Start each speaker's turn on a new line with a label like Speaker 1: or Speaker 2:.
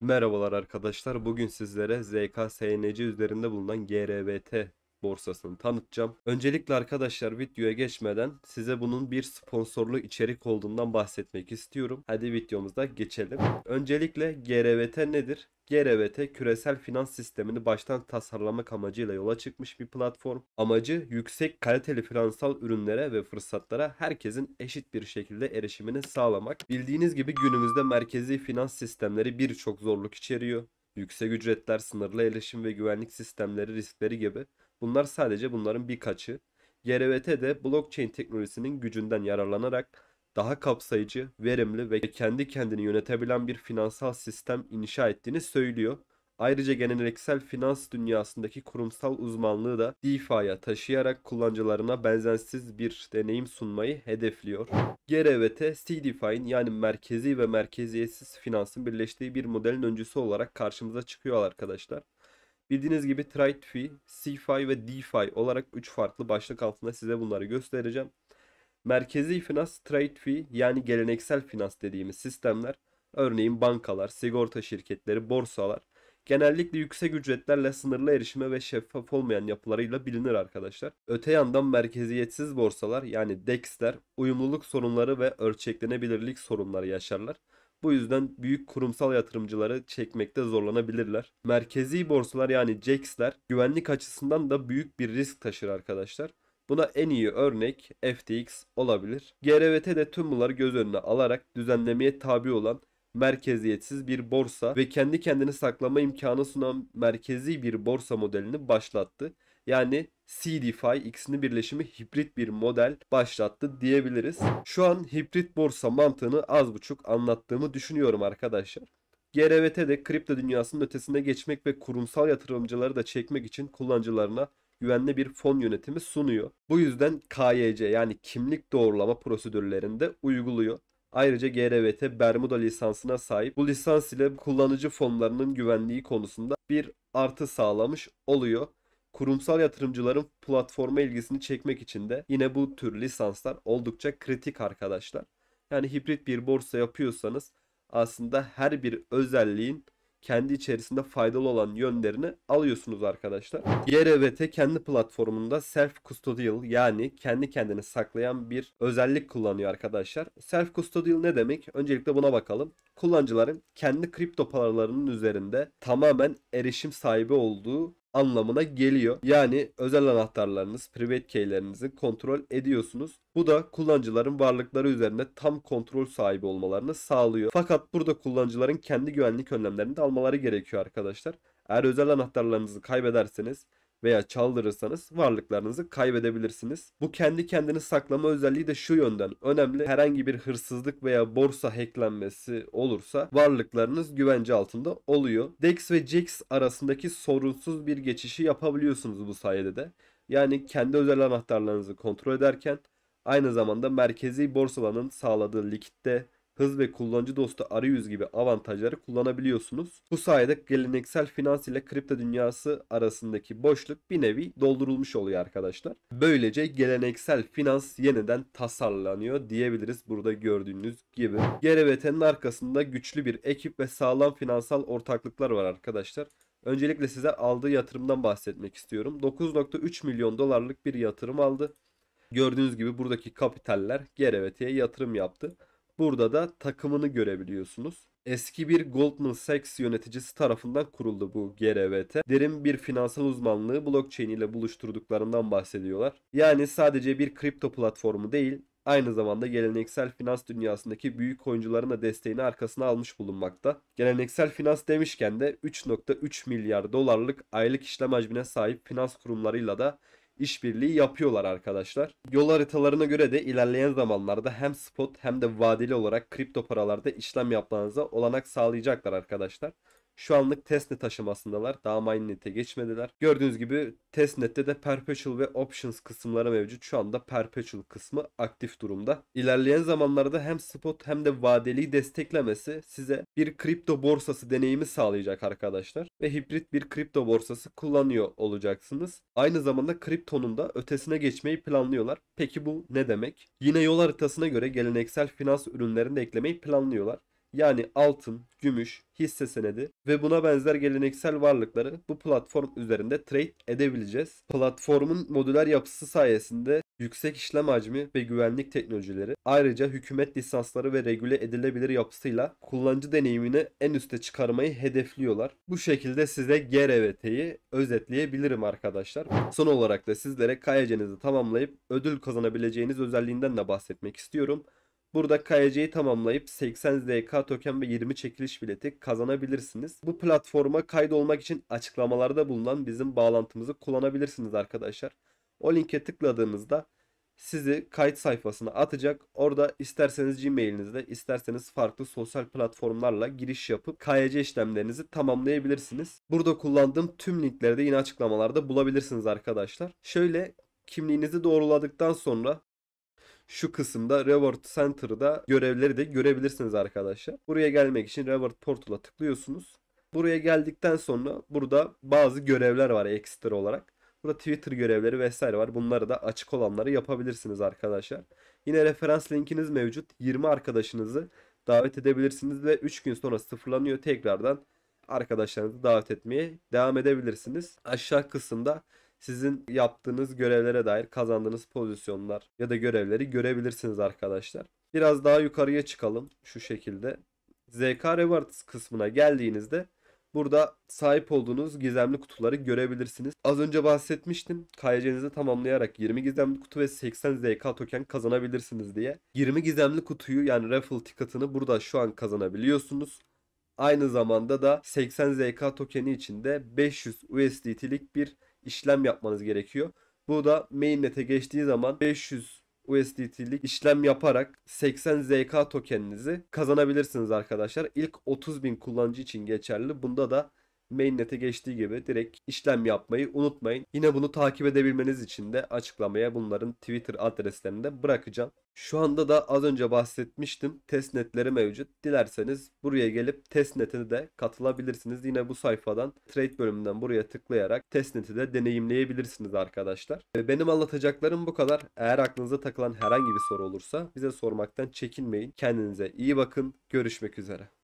Speaker 1: Merhabalar arkadaşlar. Bugün sizlere ZKSNC üzerinde bulunan GRBT borsasını tanıtacağım. Öncelikle arkadaşlar videoya geçmeden size bunun bir sponsorlu içerik olduğundan bahsetmek istiyorum. Hadi videomuzda geçelim. Öncelikle GRVT nedir? GRVT küresel finans sistemini baştan tasarlamak amacıyla yola çıkmış bir platform. Amacı yüksek kaliteli finansal ürünlere ve fırsatlara herkesin eşit bir şekilde erişimini sağlamak. Bildiğiniz gibi günümüzde merkezi finans sistemleri birçok zorluk içeriyor yüksek ücretler, sınırlı erişim ve güvenlik sistemleri riskleri gibi Bunlar sadece bunların birkaçı. GRVT de blockchain teknolojisinin gücünden yararlanarak daha kapsayıcı, verimli ve kendi kendini yönetebilen bir finansal sistem inşa ettiğini söylüyor. Ayrıca geleneksel finans dünyasındaki kurumsal uzmanlığı da DeFi'ye taşıyarak kullanıcılarına benzensiz bir deneyim sunmayı hedefliyor. GRVT, CDFI'nin yani merkezi ve merkeziyetsiz finansın birleştiği bir modelin öncüsü olarak karşımıza çıkıyor arkadaşlar. Bildiğiniz gibi trade TrideFi, CFI ve DeFi olarak 3 farklı başlık altında size bunları göstereceğim. Merkezi finans trade fee yani geleneksel finans dediğimiz sistemler örneğin bankalar, sigorta şirketleri, borsalar genellikle yüksek ücretlerle sınırlı erişime ve şeffaf olmayan yapılarıyla bilinir arkadaşlar. Öte yandan merkeziyetsiz borsalar yani DEX'ler uyumluluk sorunları ve ölçeklenebilirlik sorunları yaşarlar. Bu yüzden büyük kurumsal yatırımcıları çekmekte zorlanabilirler. Merkezi borsalar yani CEX'ler güvenlik açısından da büyük bir risk taşır arkadaşlar. Buna en iyi örnek FTX olabilir. GRVT de tüm bunları göz önüne alarak düzenlemeye tabi olan merkeziyetsiz bir borsa ve kendi kendini saklama imkanı sunan merkezi bir borsa modelini başlattı yani CDFI ikisini birleşimi hibrit bir model başlattı diyebiliriz. Şu an hibrit borsa mantığını az buçuk anlattığımı düşünüyorum arkadaşlar. GRVT de kripto dünyasının ötesine geçmek ve kurumsal yatırımcıları da çekmek için kullanıcılarına güvenli bir fon yönetimi sunuyor. Bu yüzden KYC yani kimlik doğrulama prosedürlerinde uyguluyor. Ayrıca GRVT Bermuda lisansına sahip. Bu lisans ile kullanıcı fonlarının güvenliği konusunda bir artı sağlamış oluyor. Kurumsal yatırımcıların platforma ilgisini çekmek için de yine bu tür lisanslar oldukça kritik arkadaşlar. Yani hibrit bir borsa yapıyorsanız aslında her bir özelliğin kendi içerisinde faydalı olan yönlerini alıyorsunuz arkadaşlar. YRVT kendi platformunda self custodial yani kendi kendini saklayan bir özellik kullanıyor arkadaşlar. Self custodial ne demek? Öncelikle buna bakalım. Kullanıcıların kendi kripto paralarının üzerinde tamamen erişim sahibi olduğu anlamına geliyor. Yani özel anahtarlarınız, private key'lerinizi kontrol ediyorsunuz. Bu da kullanıcıların varlıkları üzerinde tam kontrol sahibi olmalarını sağlıyor. Fakat burada kullanıcıların kendi güvenlik önlemlerini de almaları gerekiyor arkadaşlar. Eğer özel anahtarlarınızı kaybederseniz veya çaldırırsanız varlıklarınızı kaybedebilirsiniz. Bu kendi kendini saklama özelliği de şu yönden önemli. Herhangi bir hırsızlık veya borsa hacklenmesi olursa varlıklarınız güvence altında oluyor. DEX ve JAX arasındaki sorunsuz bir geçişi yapabiliyorsunuz bu sayede de. Yani kendi özel anahtarlarınızı kontrol ederken aynı zamanda merkezi borsaların sağladığı likitte hız ve kullanıcı dostu arayüz gibi avantajları kullanabiliyorsunuz. Bu sayede geleneksel finans ile kripto dünyası arasındaki boşluk bir nevi doldurulmuş oluyor arkadaşlar. Böylece geleneksel finans yeniden tasarlanıyor diyebiliriz burada gördüğünüz gibi. GRBT'nin arkasında güçlü bir ekip ve sağlam finansal ortaklıklar var arkadaşlar. Öncelikle size aldığı yatırımdan bahsetmek istiyorum. 9.3 milyon dolarlık bir yatırım aldı. Gördüğünüz gibi buradaki kapitaller GRVT'ye yatırım yaptı. Burada da takımını görebiliyorsunuz. Eski bir Goldman Sachs yöneticisi tarafından kuruldu bu GRVT. Derin bir finansal uzmanlığı blockchain ile buluşturduklarından bahsediyorlar. Yani sadece bir kripto platformu değil, aynı zamanda geleneksel finans dünyasındaki büyük oyuncuların da desteğini arkasına almış bulunmakta. Geleneksel finans demişken de 3.3 milyar dolarlık aylık işlem hacmine sahip finans kurumlarıyla da işbirliği yapıyorlar arkadaşlar. Yol haritalarına göre de ilerleyen zamanlarda hem spot hem de vadeli olarak kripto paralarda işlem yapmanıza olanak sağlayacaklar arkadaşlar. Şu anlık testnet aşamasındalar. Daha mainnet'e geçmediler. Gördüğünüz gibi testnet'te de perpetual ve options kısımları mevcut. Şu anda perpetual kısmı aktif durumda. İlerleyen zamanlarda hem spot hem de vadeli desteklemesi size bir kripto borsası deneyimi sağlayacak arkadaşlar. Ve hibrit bir kripto borsası kullanıyor olacaksınız. Aynı zamanda kriptonun da ötesine geçmeyi planlıyorlar. Peki bu ne demek? Yine yol haritasına göre geleneksel finans ürünlerini de eklemeyi planlıyorlar yani altın, gümüş, hisse senedi ve buna benzer geleneksel varlıkları bu platform üzerinde trade edebileceğiz. Platformun modüler yapısı sayesinde yüksek işlem hacmi ve güvenlik teknolojileri ayrıca hükümet lisansları ve regüle edilebilir yapısıyla kullanıcı deneyimini en üste çıkarmayı hedefliyorlar. Bu şekilde size GRVT'yi özetleyebilirim arkadaşlar. Son olarak da sizlere kayacenizi e tamamlayıp ödül kazanabileceğiniz özelliğinden de bahsetmek istiyorum. Burada KYC'yi tamamlayıp 80 ZK token ve 20 çekiliş bileti kazanabilirsiniz. Bu platforma kaydolmak için açıklamalarda bulunan bizim bağlantımızı kullanabilirsiniz arkadaşlar. O linke tıkladığınızda sizi kayıt sayfasına atacak. Orada isterseniz Gmail'inizde, isterseniz farklı sosyal platformlarla giriş yapıp KYC işlemlerinizi tamamlayabilirsiniz. Burada kullandığım tüm linkleri de yine açıklamalarda bulabilirsiniz arkadaşlar. Şöyle kimliğinizi doğruladıktan sonra şu kısımda Reward Center'da görevleri de görebilirsiniz arkadaşlar. Buraya gelmek için Reward Portal'a tıklıyorsunuz. Buraya geldikten sonra burada bazı görevler var ekstra olarak. Burada Twitter görevleri vesaire var. Bunları da açık olanları yapabilirsiniz arkadaşlar. Yine referans linkiniz mevcut. 20 arkadaşınızı davet edebilirsiniz ve 3 gün sonra sıfırlanıyor tekrardan arkadaşlarınızı davet etmeye devam edebilirsiniz. Aşağı kısımda sizin yaptığınız görevlere dair kazandığınız pozisyonlar ya da görevleri görebilirsiniz arkadaşlar. Biraz daha yukarıya çıkalım şu şekilde. ZK Rewards kısmına geldiğinizde burada sahip olduğunuz gizemli kutuları görebilirsiniz. Az önce bahsetmiştim. KYC'nizi tamamlayarak 20 gizemli kutu ve 80 ZK token kazanabilirsiniz diye. 20 gizemli kutuyu yani raffle ticket'ını burada şu an kazanabiliyorsunuz. Aynı zamanda da 80 ZK tokeni içinde 500 USDT'lik bir işlem yapmanız gerekiyor. Bu da mainnet'e geçtiği zaman 500 USDT'lik işlem yaparak 80 ZK tokeninizi kazanabilirsiniz arkadaşlar. İlk 30 bin kullanıcı için geçerli. Bunda da mainnet'e geçtiği gibi direkt işlem yapmayı unutmayın. Yine bunu takip edebilmeniz için de açıklamaya bunların Twitter adreslerini de bırakacağım. Şu anda da az önce bahsetmiştim testnetleri mevcut. Dilerseniz buraya gelip testnetine de katılabilirsiniz. Yine bu sayfadan trade bölümünden buraya tıklayarak testneti de deneyimleyebilirsiniz arkadaşlar. Benim anlatacaklarım bu kadar. Eğer aklınıza takılan herhangi bir soru olursa bize sormaktan çekinmeyin. Kendinize iyi bakın. Görüşmek üzere.